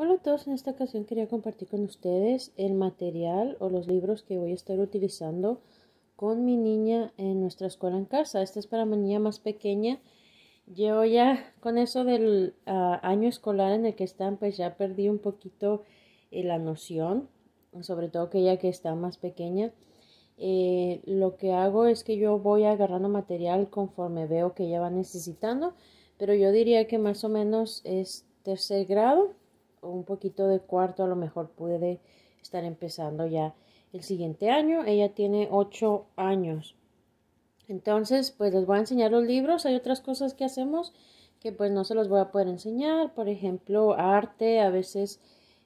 Hola a todos, en esta ocasión quería compartir con ustedes el material o los libros que voy a estar utilizando con mi niña en nuestra escuela en casa. Esta es para mi niña más pequeña. Yo ya con eso del ah, año escolar en el que están, pues ya perdí un poquito eh, la noción, sobre todo que ella que está más pequeña. Eh, lo que hago es que yo voy agarrando material conforme veo que ella va necesitando, pero yo diría que más o menos es tercer grado un poquito de cuarto, a lo mejor puede estar empezando ya el siguiente año. Ella tiene ocho años. Entonces, pues les voy a enseñar los libros. Hay otras cosas que hacemos que pues no se los voy a poder enseñar. Por ejemplo, arte, a veces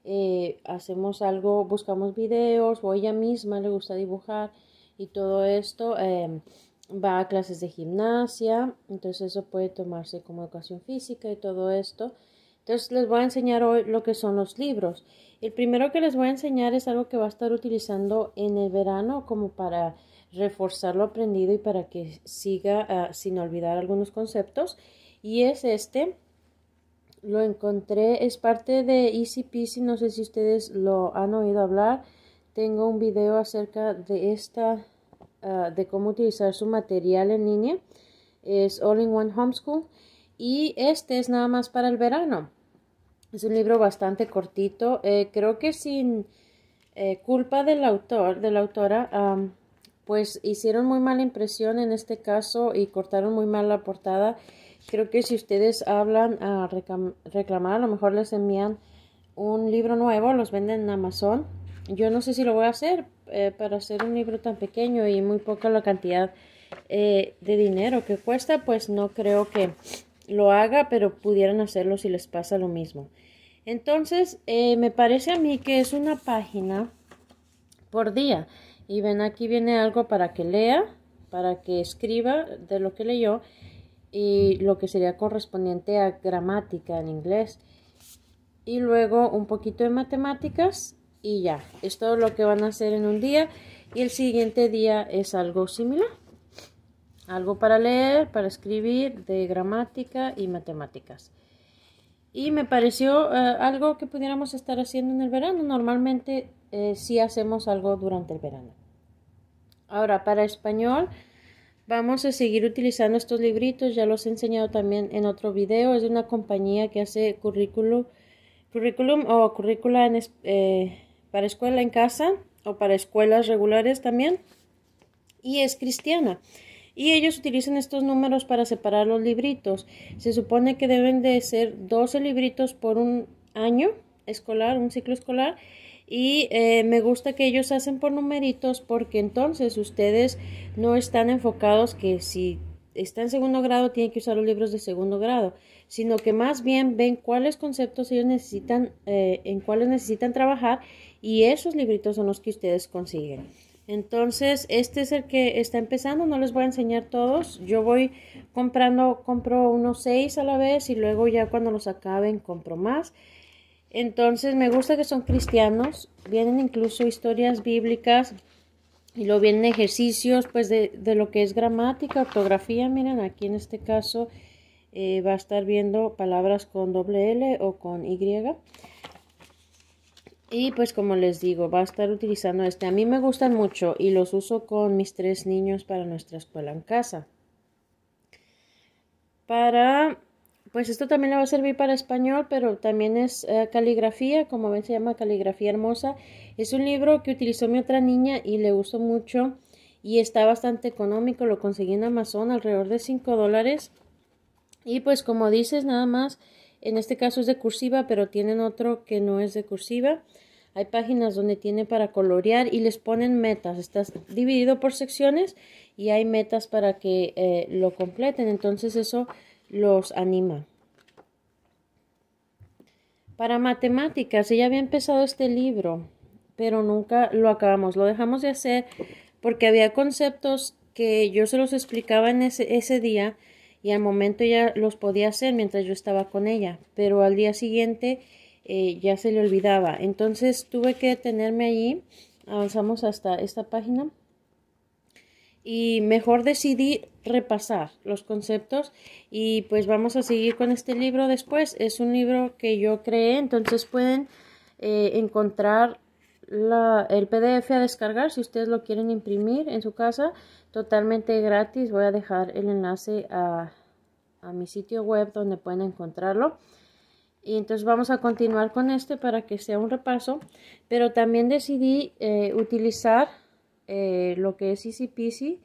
eh, hacemos algo, buscamos videos o ella misma le gusta dibujar y todo esto. Em, va a clases de gimnasia, entonces eso puede tomarse como educación física y todo esto. Entonces les voy a enseñar hoy lo que son los libros. El primero que les voy a enseñar es algo que va a estar utilizando en el verano como para reforzar lo aprendido y para que siga ah, sin olvidar algunos conceptos. Y es este. Lo encontré, es parte de Easy Peasy, no sé si ustedes lo han oído hablar. Tengo un video acerca de esta, ah, de cómo utilizar su material en línea. Es All in One Homeschool y este es nada más para el verano. Es un libro bastante cortito. Eh, creo que sin eh, culpa del autor, de la autora, pues hicieron muy mala impresión en este caso y cortaron muy mal la portada. Creo que si ustedes hablan a reclamar, a lo mejor les envían un libro nuevo, los venden en Amazon. Yo no sé si lo voy a hacer eh, para hacer un libro tan pequeño y muy poca la cantidad de dinero que cuesta, pues no creo que lo haga, pero pudieran hacerlo si les pasa lo mismo. Entonces, eh, me parece a mí que es una página por día. Y ven, aquí viene algo para que lea, para que escriba de lo que leyó y lo que sería correspondiente a gramática en inglés. Y luego un poquito de matemáticas y ya. Es todo lo que van a hacer en un día y el siguiente día es algo similar algo para leer, para escribir, de gramática y matemáticas. Y me pareció eh, algo que pudiéramos estar haciendo en el verano. Normalmente eh, si hacemos algo durante el verano. Ahora, para español, vamos a seguir utilizando estos libritos. Ya los he enseñado también en otro video. Es de una compañía que hace currículum, currículum o currícula eh, para escuela en casa o para escuelas regulares también. Y es cristiana y ellos utilizan estos números para separar los libritos. Se supone que deben de ser 12 libritos por un año escolar, un ciclo escolar. Y eh, me gusta que ellos hacen por numeritos porque entonces ustedes no están enfocados que si está en segundo grado tienen que usar los libros de segundo grado, sino que más bien ven cuáles conceptos ellos necesitan, eh, en cuáles necesitan trabajar y esos libritos son los que ustedes consiguen. Entonces, este es el que está empezando, no les voy a enseñar todos. Yo voy comprando, compro unos seis a la vez y luego ya cuando los acaben compro más. Entonces, me gusta que son cristianos, vienen incluso historias bíblicas y luego vienen ejercicios pues de, lo que es gramática, ortografía. Miren, aquí en este caso eh, va a estar viendo palabras con doble L o con Y. Y pues como les digo, va a estar utilizando este. A mí me gustan mucho y los uso con mis tres niños para nuestra escuela en casa. Para, pues esto también le va a servir para español, pero también es eh, caligrafía, como ven se llama Caligrafía Hermosa. Es un libro que utilizó mi otra niña y le uso mucho y está bastante económico. Lo conseguí en Amazon alrededor de 5 dólares. Y pues como dices, nada más en este caso es de cursiva, pero tienen otro que no es de cursiva. Hay páginas donde tiene para colorear y les ponen metas. Está dividido por secciones y hay metas para que eh, lo completen. Entonces eso los anima. Para matemáticas, ella había empezado este libro, pero nunca lo acabamos. Lo dejamos de hacer porque había conceptos que yo se los explicaba en ese, ese día y al momento ya los podía hacer mientras yo estaba con ella, pero al día siguiente eh, ya se le olvidaba. Entonces tuve que detenerme allí, avanzamos hasta esta página y mejor decidí repasar los conceptos y pues vamos a seguir con este libro después. Es un libro que yo creé, entonces pueden eh, encontrar la, el PDF a descargar si ustedes lo quieren imprimir en su casa totalmente gratis. Voy a dejar el enlace a, mi sitio web donde pueden encontrarlo. Y entonces vamos a continuar con este para que sea un repaso. Pero también decidí eh, utilizar eh, lo que es Easy Peasy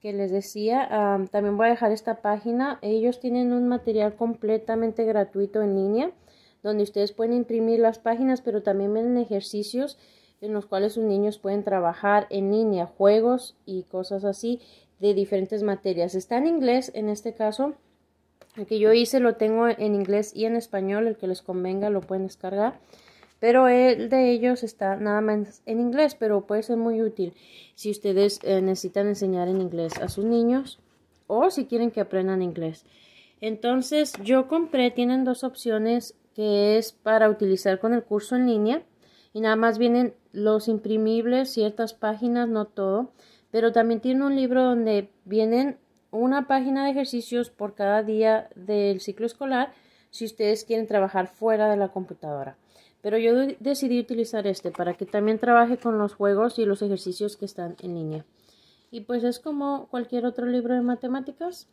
que les decía. también voy a dejar esta página. Ellos tienen un material completamente gratuito en línea donde ustedes pueden imprimir las páginas, pero también ven ejercicios en los cuales sus niños pueden trabajar en línea, juegos y cosas así de diferentes materias. Está en inglés en este caso. El que yo hice lo tengo en inglés y en español, el que les convenga lo pueden descargar pero el de ellos está nada más en inglés, pero puede ser muy útil si ustedes eh, necesitan enseñar en inglés a sus niños o si quieren que aprendan inglés. Entonces yo compré, tienen dos opciones que es para utilizar con el curso en línea y nada más vienen los imprimibles, ciertas páginas, no todo, pero también tiene un libro donde vienen una página de ejercicios por cada día del ciclo escolar si ustedes quieren trabajar fuera de la computadora. Pero yo decidí utilizar este para que también trabaje con los juegos y los ejercicios que están en línea. Y pues es como cualquier otro libro de matemáticas.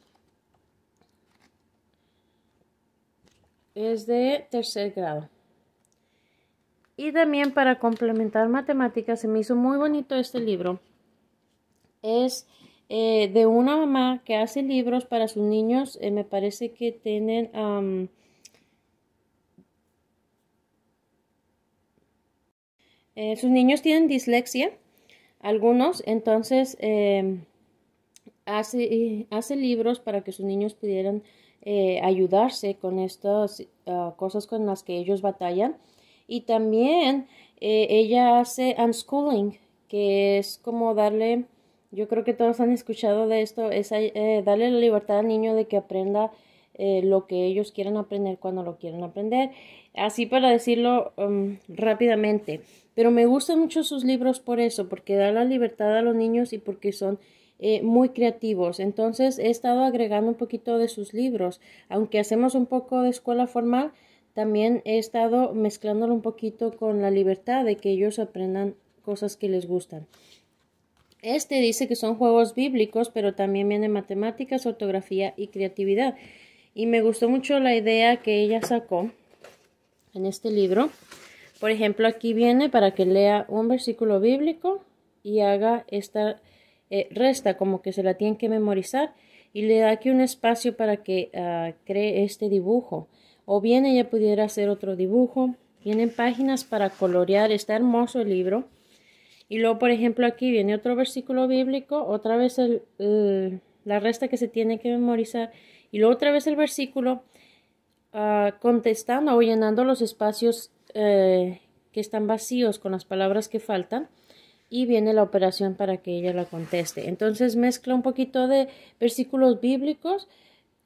Es de tercer grado. Y también para complementar matemáticas, se me hizo muy bonito este libro. Es eh, de una mamá que hace libros para sus niños. Eh, me parece que tienen... Eh, sus niños tienen dislexia, algunos, entonces hace, libros para que sus niños pudieran ayudarse con estas ah, cosas con las que ellos batallan. Y también eh, ella hace unschooling, que es como darle, yo creo que todos han escuchado de esto, es eh, darle la libertad al niño de que aprenda eh, lo que ellos quieran aprender cuando lo quieran aprender. Así para decirlo um, rápidamente. Pero me gustan mucho sus libros por eso, porque da la libertad a los niños y porque son muy creativos. Entonces he estado agregando un poquito de sus libros. Aunque hacemos un poco de escuela formal, también he estado mezclándolo un poquito con la libertad de que ellos aprendan cosas que les gustan. Este dice que son juegos bíblicos, pero también viene matemáticas, ortografía y creatividad. Y me gustó mucho la idea que ella sacó en este libro. Por ejemplo, aquí viene para que lea un versículo bíblico y haga esta eh, resta, como que se la tienen que memorizar, y le da aquí un espacio para que ah, cree este dibujo o bien ella pudiera hacer otro dibujo. Vienen páginas para colorear, este hermoso libro. Y luego, por ejemplo, aquí viene otro versículo bíblico, otra vez eh, la resta que se tiene que memorizar, y luego otra vez el versículo ah, contestando o llenando los espacios eh, que están vacíos con las palabras que faltan y viene la operación para que ella la conteste. Entonces mezcla un poquito de versículos bíblicos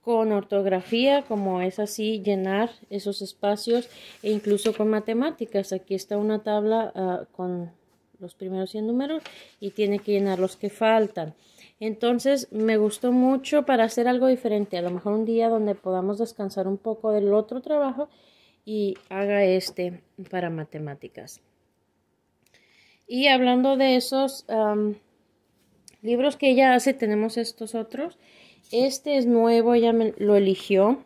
con ortografía, como es así, llenar esos espacios e incluso con matemáticas. Aquí está una tabla ah, con los primeros 100 números y tiene que llenar los que faltan. Entonces me gustó mucho para hacer algo diferente, a lo mejor un día donde podamos descansar un poco del otro trabajo y haga este para matemáticas. Y hablando de esos libros que ella hace, tenemos estos otros. Este es nuevo, ella lo eligió.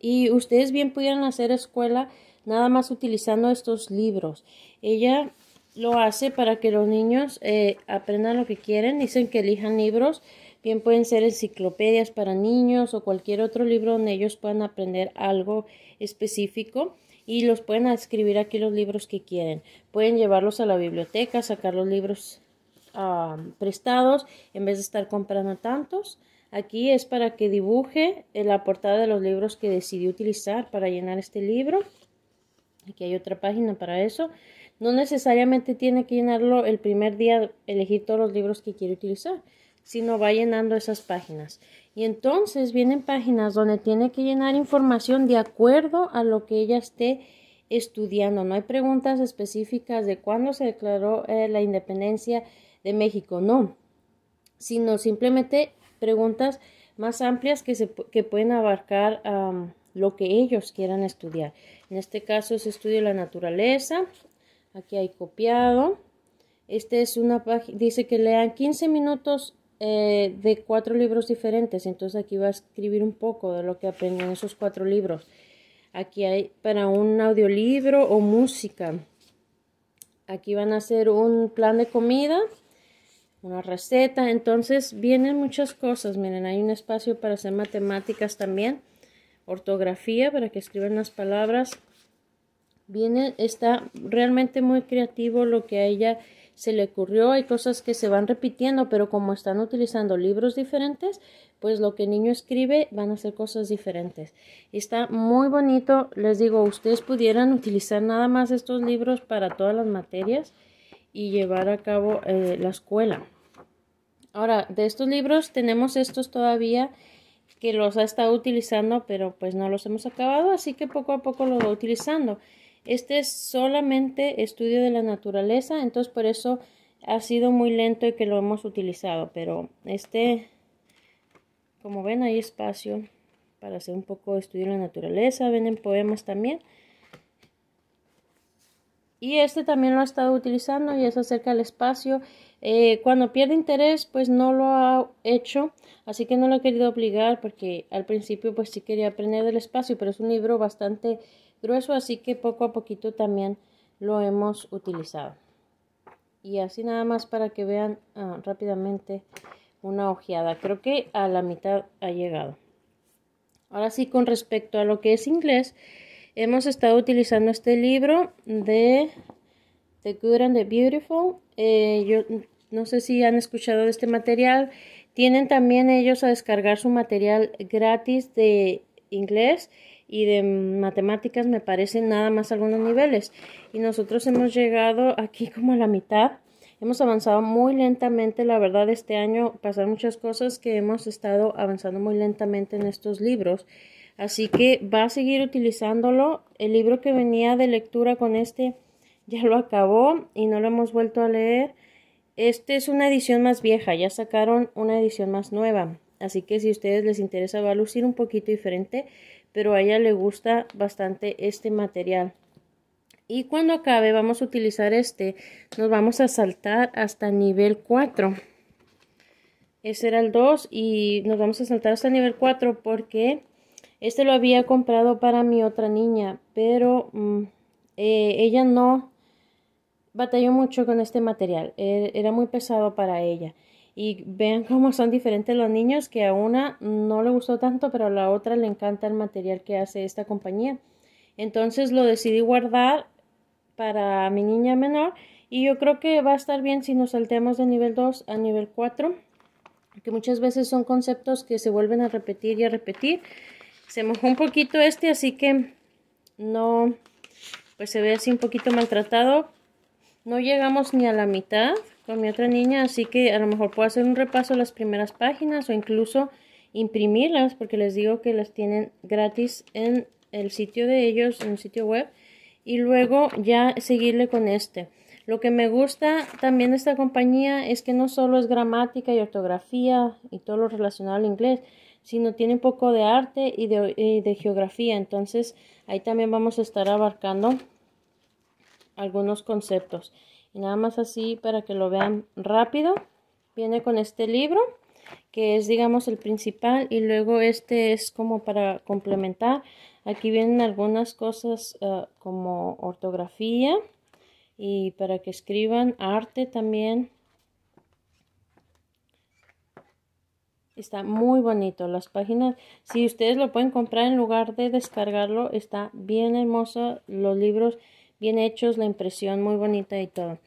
Y ustedes bien pudieran hacer escuela nada más utilizando estos libros. Ella lo hace para que los niños eh, aprendan lo que quieren. Dicen que elijan libros. Bien pueden ser enciclopedias para niños o cualquier otro libro donde ellos puedan aprender algo específico y los pueden escribir aquí los libros que quieren. Pueden llevarlos a la biblioteca, sacar los libros ah, prestados en vez de estar comprando tantos. Aquí es para que dibuje la portada de los libros que decidió utilizar para llenar este libro. Aquí hay otra página para eso. No necesariamente tiene que llenarlo el primer día, elegir todos los libros que quiere utilizar, sino va llenando esas páginas. Y entonces vienen páginas donde tiene que llenar información de acuerdo a lo que ella esté estudiando. No hay preguntas específicas de cuándo se declaró eh, la independencia de México, no, sino simplemente preguntas más amplias que, se, que pueden abarcar lo que ellos quieran estudiar. En este caso es estudio de la naturaleza. Aquí hay copiado. Este es una página, dice que lean 15 minutos eh, de cuatro libros diferentes. Entonces aquí va a escribir un poco de lo que aprenden esos cuatro libros. Aquí hay para un audiolibro o música. Aquí van a hacer un plan de comida una receta. Entonces vienen muchas cosas. Miren, hay un espacio para hacer matemáticas también. Ortografía para que escriban las palabras. Viene, está realmente muy creativo lo que a ella se le ocurrió. Hay cosas que se van repitiendo, pero como están utilizando libros diferentes, pues lo que el niño escribe van a ser cosas diferentes. Está muy bonito. Les digo, ustedes pudieran utilizar nada más estos libros para todas las materias y llevar a cabo eh, la escuela. Ahora, de estos libros tenemos estos todavía que los ha estado utilizando, pero pues no los hemos acabado, así que poco a poco los va utilizando. Este es solamente estudio de la naturaleza, entonces por eso ha sido muy lento y que lo hemos utilizado, pero este, como ven, hay espacio para hacer un poco estudio de la naturaleza, ven en poemas también. Y este también lo ha estado utilizando y es acerca del espacio eh, cuando pierde interés, pues no lo ha hecho, así que no lo he querido obligar porque al principio pues sí quería aprender del espacio, pero es un libro bastante grueso, así que poco a poquito también lo hemos utilizado. Y así nada más para que vean ah, rápidamente una ojeada. Creo que a la mitad ha llegado. Ahora sí, con respecto a lo que es inglés, hemos estado utilizando este libro de The Good and the Beautiful. Eh, yo no sé si han escuchado de este material. Tienen también ellos a descargar su material gratis de inglés y de matemáticas, me parecen nada más algunos niveles. Y nosotros hemos llegado aquí como a la mitad. Hemos avanzado muy lentamente, la verdad, este año pasan muchas cosas que hemos estado avanzando muy lentamente en estos libros. Así que va a seguir utilizándolo. El libro que venía de lectura con este ya lo acabó y no lo hemos vuelto a leer. Este es una edición más vieja, ya sacaron una edición más nueva, así que si a ustedes les interesa va a lucir un poquito diferente, pero a ella le gusta bastante este material. Y cuando acabe vamos a utilizar este, nos vamos a saltar hasta nivel 4. Ese era el 2 y nos vamos a saltar hasta nivel 4 porque este lo había comprado para mi otra niña, pero mm, eh, ella no batalló mucho con este material, e, era muy pesado para ella. Y vean cómo son diferentes los niños, que a una no le gustó tanto, pero a la otra le encanta el material que hace esta compañía. Entonces lo decidí guardar para mi niña menor y yo creo que va a estar bien si nos saltemos de nivel 2 a nivel 4, que muchas veces son conceptos que se vuelven a repetir y a repetir. Se mojó un poquito este, así que no, pues se ve así un poquito maltratado, no llegamos ni a la mitad con mi otra niña, así que a lo mejor puedo hacer un repaso de las primeras páginas o incluso imprimirlas, porque les digo que las tienen gratis en el sitio de ellos, en el sitio web, y luego ya seguirle con este. Lo que me gusta también de esta compañía es que no solo es gramática y ortografía y todo lo relacionado al inglés, sino tiene un poco de arte y de geografía. Entonces ahí también vamos a estar abarcando algunos conceptos. Y nada más así para que lo vean rápido. Viene con este libro que es digamos el principal y luego este es como para complementar. Aquí vienen algunas cosas eh, como ortografía y para que escriban arte también. Está muy bonito las páginas. Si ustedes lo pueden comprar en lugar de descargarlo, está bien hermoso los libros bien hechos, la impresión muy bonita y todo.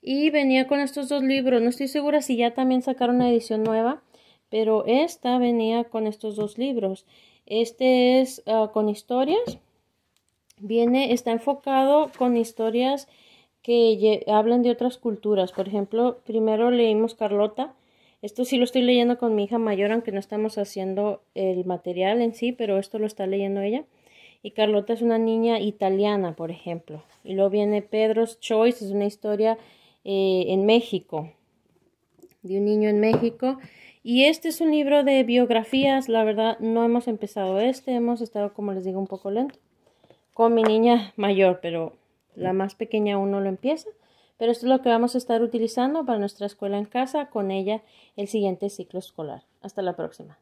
Y venía con estos dos libros, no estoy segura si ya también sacaron una edición nueva, pero esta venía con estos dos libros. Este es ah, con historias, viene, está enfocado con historias que hablan de otras culturas. Por ejemplo, primero leímos Carlota. Esto sí lo estoy leyendo con mi hija mayor, aunque no estamos haciendo el material en sí, pero esto lo está leyendo ella y Carlota es una niña italiana, por ejemplo. Y luego viene Pedro's Choice, es una historia eh, en México, de un niño en México. Y este es un libro de biografías, la verdad no hemos empezado este, hemos estado, como les digo, un poco lento con mi niña mayor, pero la más pequeña aún no lo empieza. Pero esto es lo que vamos a estar utilizando para nuestra escuela en casa, con ella el siguiente ciclo escolar. Hasta la próxima.